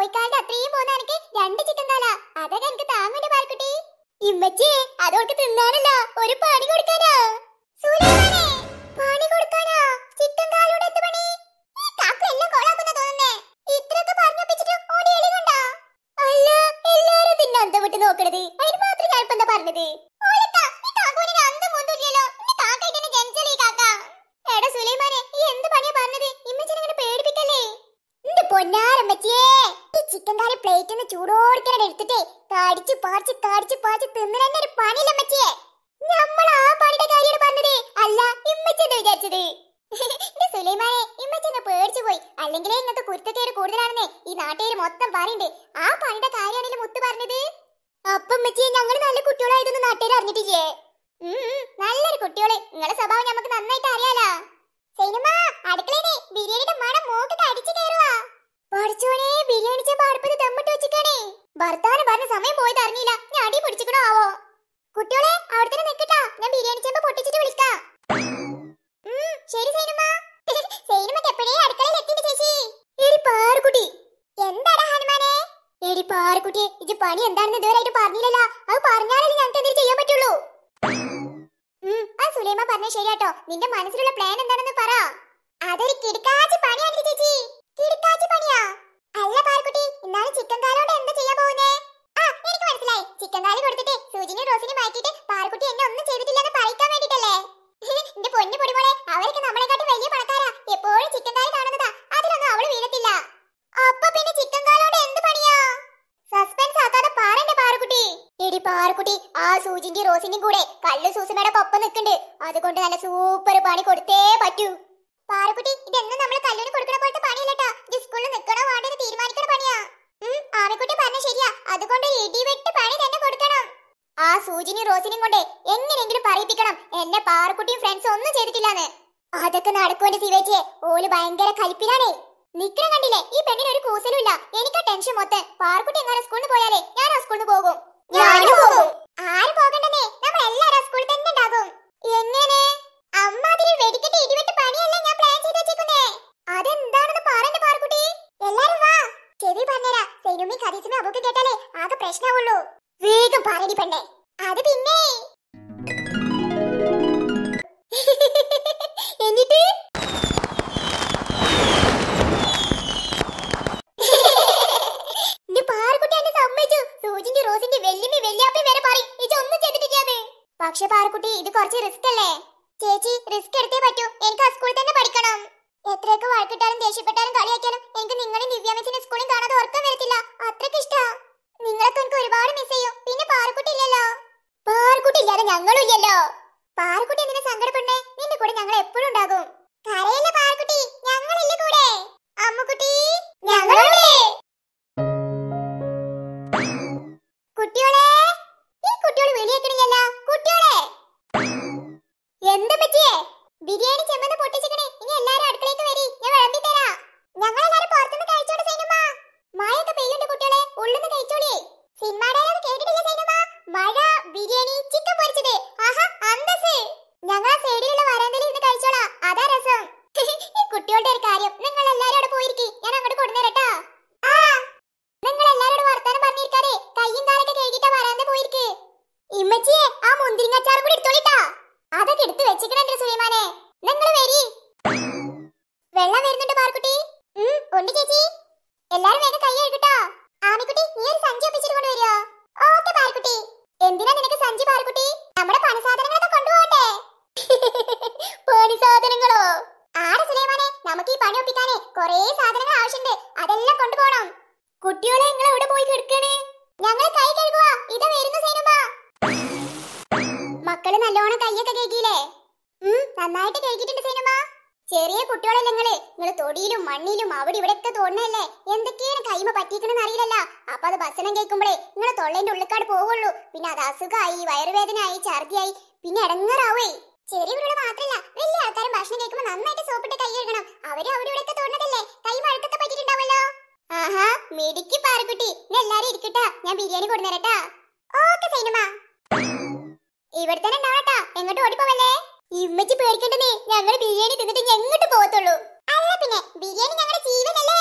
കോഴിക്കാലിന്റെ അത്രയും പോകുന്ന എനിക്ക് രണ്ട് ചിക്കൻ കാല അതൊക്കെ എനിക്ക് താങ്ങണ്ട പാൽക്കുട്ടി ഇമ്മച്ചി അതോൾക്ക് തിന്നാനല്ല ഒരു പണി കൊടുക്കാനാ സുലൈമാനെ പണി കൊടുക്കാനാ ചിക്കൻ കാലോട് എന്ത് പണി ഈ കാക്ക എല്ലാം കോളാക്കുന്ന തോന്നുന്നേ ഇത്രയൊക്കെ പറഞ്ഞു വെച്ചിട്ട് ഓടി എളിയുണ്ടോ അല്ല എല്ലാരും തിന്നാൻ വിട്ട് നോക്കണത് അതിന് മാത്രം ഞാൻ ഇപ്പൊ പറഞ്ഞത് പ്ലേറ്റിൽ നിന്ന് ചൂടോടിക്കനെ എടുത്തിട്ടേ കടിച്ചു പാടിച്ച് കടിച്ചു പാടിച്ച് തിന്നിന് ഒരു പണിയില്ല മച്ചിയെ നമ്മൾ ആ പണിയുടെ കാര്യം പറഞ്ഞത് അല്ല ഇമ്മച്ചെന്ന് വിചാരിച്ചത് സുലൈമാനെ ഇമ്മച്ചെന്ന് പേടിച്ചു പോയി അല്ലെങ്കിൽ ഇങ്ങനത്തെ കുരുത്തക്കേട് കൂടുതലാണെന്നേ ഈ നാട്ടുകാർ മൊത്തം പറയുന്നുണ്ട് ആ പണിയുടെ കാര്യമാണെങ്കിലും മുത്ത് പറഞ്ഞത് അപ്പം മച്ചിയെ ഞങ്ങൾ നല്ല കുട്ടികളായിട്ടൊന്നും നാട്ടുകാർ അറിഞ്ഞിട്ടില്ലേ നല്ലൊരു കുട്ടിയോളെ നിങ്ങളെ സ്വഭാവം നമുക്ക് നന്നായിട്ട് അറിയാലോ സിനിമ അടുക്കളയിലെ ബിരിയാണിയുടെ മണം മൂക്കിട്ട് അടിച്ചു കേറുവാ പഠിച്ചോനേ ഭർത്താവിന് പറഞ്ഞ സമയം പോയത് അറിഞ്ഞില്ല ഞാൻ അടി പിടിച്ചിക്കണോ ആവോ കുട്ടികളെ അവിടെ തന്നെ നിൽക്കട്ടാ ഞാൻ ബിരിയാണി ചെമ്പ് പൊട്ടിച്ചിട്ട് വിളിക്കാം പണി എന്താണെന്ന് ഇതുവരെയായിട്ട് പറഞ്ഞില്ലല്ലോ അത് പറഞ്ഞാലല്ലേ ഞങ്ങൾക്ക് എന്തെങ്കിലും ചെയ്യാൻ പറ്റുള്ളൂ ആ സുലൈമ പറഞ്ഞ ശരിയാട്ടോ നിന്റെ മനസ്സിലുള്ള പ്ലാൻ എന്താണെന്ന് പറ അതൊരു കിടക്കാച്ചി പണിയാണ് ചേച്ചി കിടക്കാച്ചി പണിയാ അല്ല പാർക്കുട്ടി ഇന്നാണ് ചിക്കൻ കാലോട് എന്താ ചെയ്യാൻ പോകുന്നേ ആ എനിക്ക് മനസ്സിലായി ചിക്കൻ കാല് കൊടുത്തിട്ട് സൂചിനെ റോസിനെ മാറ്റിട്ട് പാർക്കുട്ടി എന്നെ ഒന്നും ചെയ്തിട്ടില്ലെന്ന് പറയിക്കാൻ വേണ്ടിട്ടല്ലേ എന്റെ പൊന്നു പൊടിമോളെ അവരൊക്കെ നമ്മളെക്കാട്ടി വലിയ പണക്കാരാ എപ്പോഴും ചിക്കൻ കാല് കാണുന്നതാ അതിലൊന്നും അവള് വീഴത്തില്ല അപ്പൊ പിന്നെ ചിക്കൻ കാലോട് എന്ത് പണിയാ സസ്പെൻസ് ആക്കാതെ പാറന്റെ പാർക്കുട്ടി എടി പാർക്കുട്ടി ആ സൂചിന്റെ റോസിന്റെയും കൂടെ കല്ലു സൂസമ്മയുടെ ഒപ്പം നിൽക്കുന്നുണ്ട് അതുകൊണ്ട് നല്ല സൂപ്പർ പണി കൊടുത്തേ പറ്റൂ പാറക്കുട്ടി ഇത് സൂജിനി റോസിനും കൊണ്ട് എങ്ങനെയെങ്കിലും പറയിപ്പിക്കണം എന്നെ പാറക്കുട്ടിയും ഫ്രണ്ട്സും ഒന്നും ചെയ്തിട്ടില്ലാന്ന് അതൊക്കെ നടക്കുവെന്റെ സിവേച്ചേ ഓല് ഭയങ്കര കലിപ്പിലാണേ നിക്കണ കണ്ടില്ലേ ഈ പെണ്ണിന് ഒരു കൂസലുമില്ല എനിക്ക് ടെൻഷൻ മൊത്തം പാർക്കുട്ടി എങ്ങനെ സ്കൂളിൽ പോയാലേ ഞാൻ ആ സ്കൂളിൽ പോകും ഞാനും പോകും ആര് പോകണ്ടെന്നേ നമ്മൾ എല്ലാരും സ്കൂളിൽ തന്നെ ഉണ്ടാകും എങ്ങനെ അമ്മാതിരി വെടിക്കെട്ടി പാറക്കുട്ടി എന്നെ സമ്മതിച്ചു സൂചിന്റെ റോസിന്റെ വെല്ലുമി വെല്ലിയാപ്പി വരെ പറയും ഇജ ഒന്നും ചെയ്തിട്ടില്ലാന്ന് പക്ഷെ പാറക്കുട്ടി ഇത് കുറച്ച് റിസ്ക് അല്ലേ ചേച്ചി റിസ്ക് എടുത്തേ പറ്റൂ എനിക്ക് ആ സ്കൂളിൽ തന്നെ പഠിക്കണം എത്രയൊക്കെ വഴക്കിട്ടാലും ദേഷ്യപ്പെട്ടാലും കളിയാക്കിയാലും എനിക്ക് നിങ്ങളെ ദിവ്യാമിച്ചിന്റെ സ്കൂളിൽ കാണാതെ ഉറക്കം വരത്തില്ല അത്രയ്ക്ക് ഇഷ്ടാ നിങ്ങളൊക്കെ എനിക്ക് ഒരുപാട് മിസ് ചെയ്യും പിന്നെ പാറക്കുട്ടി ഇല്ലല്ലോ പാറക്കുട്ടി ഇല്ലാതെ ഞങ്ങളും ഇല്ലല്ലോ ഇമ്മച്ചിയെ ആ മുന്തിരിങ്ങ അച്ചാർ കൂടി എടുത്തോളിട്ടാ അതൊക്കെ എടുത്തു വെച്ചിട്ടുണ്ട് സുലൈമാനെ നിങ്ങൾ വരി വെള്ളം വരുന്നുണ്ട് പാർക്കുട്ടി ഉം ഉണ്ട് ചേച്ചി എല്ലാരും വേഗം കൈ കഴുകട്ടോ ആമിക്കുട്ടി നീ ഒരു സഞ്ചി ഒപ്പിച്ചിട്ട് കൊണ്ടുവരുമോ ഓക്കെ പാർക്കുട്ടി എന്തിനാ നിനക്ക് സഞ്ചി പാർക്കുട്ടി നമ്മുടെ പണസാധനങ്ങളൊക്കെ കൊണ്ടുപോകണ്ടേ പണിസാധനങ്ങളോ ആടെ സുലൈമാനെ നമുക്ക് ഈ പണി ഒപ്പിക്കാനേ കുറേ സാധനങ്ങൾ ആവശ്യമുണ്ട് അതെല്ലാം കൊണ്ടുപോകണം കുട്ടികളെ നിങ്ങൾ എവിടെ പോയി കിടക്കണേ ഞങ്ങൾ കൈ കഴുകുക ഇതാ വരുന്നു സൈനുമ്പ മക്കള് നല്ലോണം കൈയൊക്കെ കേക്കിയില്ലേ നന്നായിട്ട് കേക്കിട്ടുണ്ട് സിനിമ ചെറിയ കുട്ടികളല്ലേ നിങ്ങള് നിങ്ങള് തൊടിയിലും മണ്ണിലും അവിടെ ഒക്കെ തോന്നല്ലേ എന്തൊക്കെയാണ് കൈമ പറ്റിക്കണെന്ന് അറിയില്ല അപ്പൊ അത് ഭക്ഷണം കേൾക്കുമ്പോഴേ നിങ്ങളെ തൊള്ളേന്റെ ഉള്ളിക്കാട് പോവുള്ളൂ പിന്നെ അത് അസുഖമായി വയറുവേദനയായി ഛർദിയായി പിന്നെ ഇടങ്ങറാവേ ചെറിയ കുട്ടികൾ മാത്രല്ല വലിയ ആൾക്കാരും ഭക്ഷണം കേൾക്കുമ്പോൾ നന്നായിട്ട് സോപ്പിട്ട് കൈ കഴുകണം അവര് അവിടെ ഇവിടെ തോന്നതല്ലേ കൈ വഴക്കൊക്കെ പറ്റിയിട്ടുണ്ടാവല്ലോ ആഹാ മിടുക്കി പാറക്കുട്ടി എല്ലാരും ഇരിക്കട്ടാ ഞാൻ ബിരിയാണി കൊടുന്നേരട്ടാ ഓക്കെ സിനിമ ഇവിടെ തന്നെ ഉണ്ടാവട്ടാ എങ്ങോട്ട് ഓടിപ്പോവല്ലേ ഇമ്മച്ചി പേടിക്കണ്ടെന്നേ ഞങ്ങൾ ബിരിയാണി തിന്നിട്ട് എങ്ങോട്ട് പോകത്തുള്ളൂ അല്ല പിന്നെ ബിരിയാണി ഞങ്ങളുടെ ജീവനല്ലേ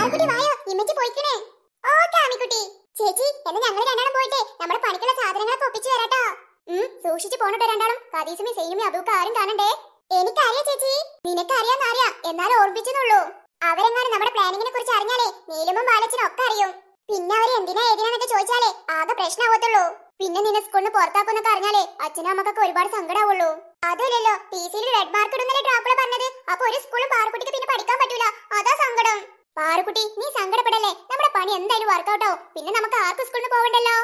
ആൾക്കുട്ടി വായോ ഇമ്മച്ചി പോയിക്കണേ ഓക്കെ ആമിക്കുട്ടി ചേച്ചി എന്നാ ഞങ്ങൾ രണ്ടാളും പോയിട്ട് നമ്മുടെ പണിക്കുള്ള സാധനങ്ങളൊക്കെ ഒപ്പിച്ചു വരാട്ടോ ഉം സൂക്ഷിച്ചു പോണട്ടോ രണ്ടാളും കദീസുമി സെയിമി ആരും കാണണ്ടേ എനിക്കറിയാം ചേച്ചി നിനക്കറിയാന്ന് അറിയാം അവരെങ്ങാനും നമ്മുടെ പ്ലാനിങ്ങിനെ കുറിച്ച് അറിഞ്ഞാലേ നീലുമ്പും ബാലച്ചനും ഒക്കെ അറിയും പിന്നെ അവരെ എന്തിനാ ഏതിനാന്നൊക്കെ ചോദിച്ചാലേ ആകെ പ്രശ്നമാവത്തുള്ളൂ പിന്നെ നിന്നെ സ്കൂളിന് പുറത്താക്കുമെന്നൊക്കെ അറിഞ്ഞാലേ അച്ഛനും അമ്മക്കൊക്കെ ഒരുപാട് സങ്കടാവുള്ളൂ അതല്ലല്ലോ ടി സിയിൽ റെഡ് മാർക്ക് ഇടുന്നല്ലേ ഡ്രോപ്പിള പറഞ്ഞത് അപ്പൊ ഒരു സ്കൂളും പാറുക്കുട്ടിക്ക് പിന്നെ പഠിക്കാൻ പറ്റൂല അതാ സങ്കടം പാറുക്കുട്ടി നീ സങ്കടപ്പെടല്ലേ നമ്മുടെ പണി എന്തായാലും വർക്കൗട്ട് പിന്നെ നമുക്ക് ആർക്ക് സ്കൂളിന് പോകണ്ടല്ലോ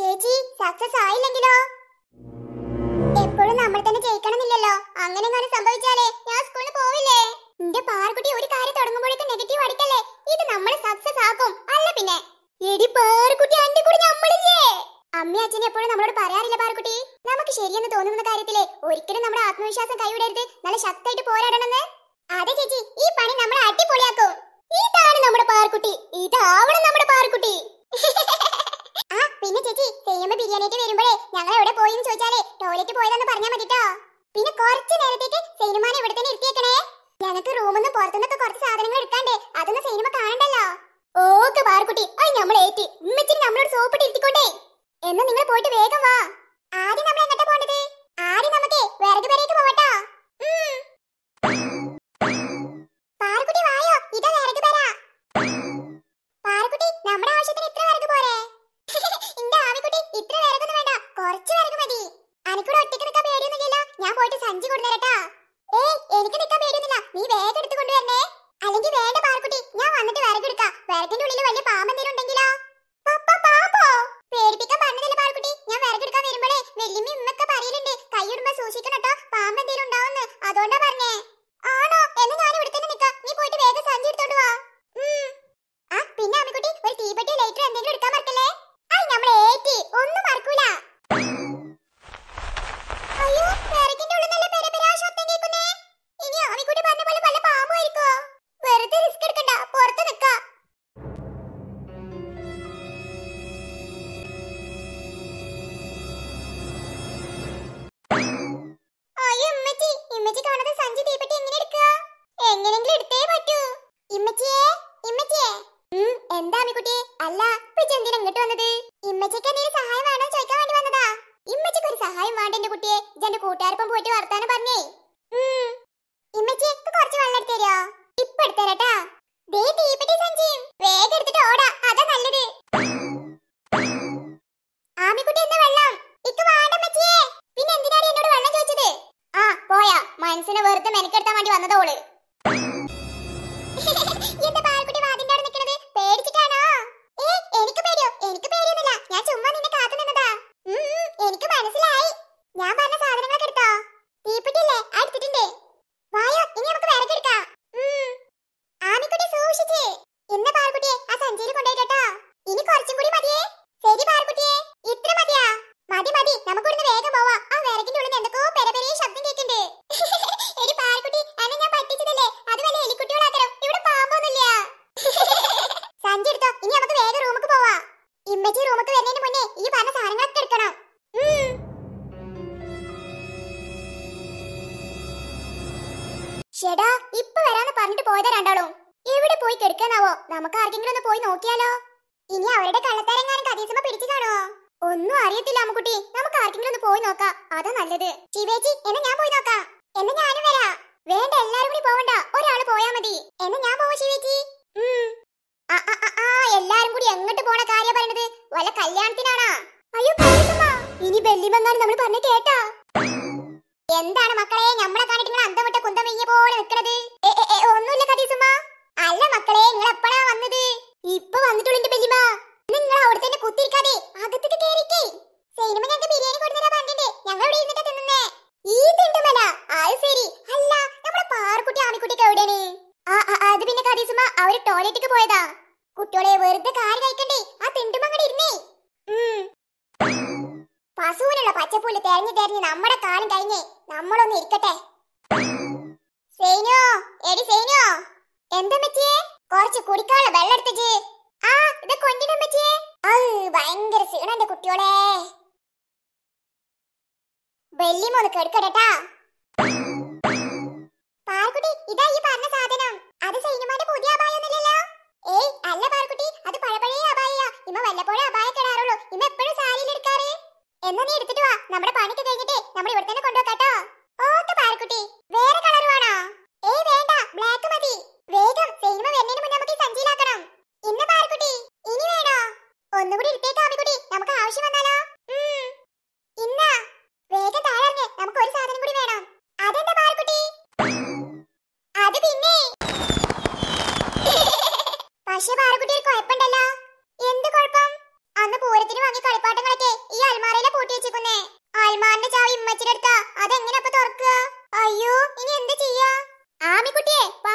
ചേച്ചി സക്സസ് ആയില്ലെങ്കിലോ എപ്പോഴും നമ്മൾ തന്നെ ജയിക്കണമെന്നില്ലല്ലോ അങ്ങനെ സംഭവിച്ചാലേ ഞാൻ സ്കൂളിൽ പോവില്ലേ നിന്റെ പാറുക്കുട്ടി ഒരു കാര്യം തുടങ്ങുമ്പോഴേക്ക് നെഗറ്റീവ് അടിക്കല്ലേ ഇത് നമ്മളെ സക്സസ് ആക്കും അല്ല പിന്നെ എടി പാറുക്കുട്ടി അന്റെ കൂടി നമ്മളില്ലേ അമ്മയും അച്ഛനും എപ്പോഴും നമ്മളോട് പറയാറില്ല പാർക്കുട്ടി നമുക്ക് ശരിയെന്ന് തോന്നുന്ന കാര്യത്തിലെ ഒരിക്കലും നമ്മുടെ ആത്മവിശ്വാസം കൈവിടരുത് നല്ല ശക്തമായിട്ട് പോരാടണമെന്ന് എന്നാ നിങ്ങൾ പോയിട്ട് വേഗം വാ ആദ്യം നമ്മൾ എങ്ങോട്ടാ പോണ്ടത് ആദ്യം നമുക്ക് വിറക് വരേക്ക് പോവട്ടോ പാറക്കുട്ടി വായോ ഇതാ വിറക് പെര പാറക്കുട്ടി നമ്മുടെ ആവശ്യത്തിന് ഇത്ര വിറക് പോരെ എന്റെ ആവിക്കുട്ടി ഇത്ര വിറകൊന്നും വേണ്ട കുറച്ച് വിറക് മതി അനക്കൂടെ ഒറ്റയ്ക്ക് നിൽക്കാൻ പേടിയൊന്നുമില്ല ഞാൻ പോയിട്ട് സഞ്ചി കൊണ്ടുവരട്ടാ ഏയ് എനിക്ക് നിൽക്കാൻ പേടിയൊന്നുമില്ല നീ വേഗം എടുത്ത് കൊണ്ടുവരണേ അല്ലെങ്കിൽ വേണ്ട പാറക്കുട്ടി ഞാൻ വന്നിട്ട് വിറകെടുക്കാം വിറകിന്റെ ഉള്ളിൽ വലിയ പാമ്പ് എന്തെങ്കിലും ഉണ്ടെങ്കിലോ പേടിപ്പിക്കാൻ സിലിമി ഇന്നൊക്കെ പറയലുണ്ട് കൈയിടുമ്പോ സൂക്ഷിക്കണം കേട്ടോ പാമ്പ് എന്തെങ്കിലും ഉണ്ടാവുന്ന് അതുകൊണ്ടാ പറഞ്ഞേ ആണോ എന്നെ ഞാൻ ഇവിടെ തന്നെ നിക്കാം നീ പോയിട്ട് വേഗം സഞ്ചി എടുത്തോണ്ട് വാ ആ പിന്നെ അമ്മക്കുട്ടി ഒരു തീപ്പെട്ടി ലൈറ്റർ എന്തെങ്കിലും എടുക്കാൻ ഇനി അവരുടെ കള്ളത്തരങ്ങാനും കഥീസുമ പിടിച്ചു കാണോ ഒന്നും അറിയത്തില്ല അമ്മക്കുട്ടി നമുക്ക് ആർക്കെങ്കിലും ഒന്ന് പോയി നോക്കാം അതാ നല്ലത് ശിവേജി എന്നെ ഞാൻ പോയി നോക്കാം എന്നെ ഞാനും വരാം വേണ്ട എല്ലാരും കൂടി പോവണ്ട ഒരാള് പോയാ മതി എന്നെ ഞാൻ പോവാ ശിവേജി എല്ലാരും കൂടി എങ്ങോട്ട് പോണ കാര്യം പറയണത് വല്ല കല്യാണത്തിനാണാ അയ്യോ ഇനി ബെല്ലിമെങ്ങാനും നമ്മൾ പറഞ്ഞു കേട്ടാ എന്താണ് മക്കളെ നമ്മളെ കാണിട്ട് അന്തം വിട്ട കുന്തം പോലെ നിൽക്കണത് ഇനിമ ഞങ്ങൾക്ക് ബിരിയാണി കൊടുത്തരാ പറഞ്ഞിട്ട് ഞങ്ങൾ ഇവിടെ ഇരുന്നിട്ട് തിന്നുന്നേ ഈ തിണ്ടുമല അത് ശരി അല്ല നമ്മുടെ പാറക്കുട്ടി ആമിക്കുട്ടിക്ക് എവിടെയാണ് അത് പിന്നെ കടീസുമ അവര് ടോയ്ലറ്റിക്ക് പോയതാ കുട്ടികളെ വെറുതെ കാല് കഴിക്കണ്ടേ ആ തിണ്ടുമ അങ്ങോട്ട് ഇരുന്നേ പശുവിനുള്ള പച്ചപ്പുല്ല് തെരഞ്ഞു തെരഞ്ഞ് നമ്മുടെ കാലം ഇരിക്കട്ടെ സേനോ എടി സേനോ എന്താ പറ്റിയേ കുറച്ച് കുടിക്കാനുള്ള വെള്ളം ആ ഇത് കൊണ്ടിടാൻ പറ്റിയേ ഭയങ്കര ക്ഷീണം എന്റെ കുട്ടിയോളെ വെള്ളി വെല്ലിമൊന്ന് കെടുക്കടട്ടാ പാർക്കുട്ടി ഇതാ ഈ പറഞ്ഞ സാധനം അത് സൈനുമാന്റെ പുതിയ അപായൊന്നുമില്ലല്ലോ ഏയ് അല്ല പാർക്കുട്ടി അത് പഴപഴയ അപായ ഇമ്മ വല്ലപ്പോഴും അപായ കെടാറുള്ളൂ ഇമ്മ എപ്പോഴും സാരിയിൽ എടുക്കാറ് എന്നാ നീ എടുത്തിട്ട് വാ നമ്മുടെ പണിക്ക് കഴിഞ്ഞിട്ട് നമ്മൾ ഇവിടെ തന്നെ കൊണ്ടുവെക്കാട്ടോ ഓക്കെ പാർക്കുട്ടി വേറെ കളർ വേണോ വാങ്ങിയ കളിപ്പാട്ടങ്ങളൊക്കെ ഈ അൽമാറയിലെ പൂട്ടി വെച്ചേക്കുന്നേ അൽമാറിന്റെ ചാവി ഇമ്മച്ചിനെടുത്താ അതെങ്ങനെ അപ്പൊ തുറക്കുക അയ്യോ ഇനി എന്ത് ചെയ്യാ ആമിക്കുട്ടിയെ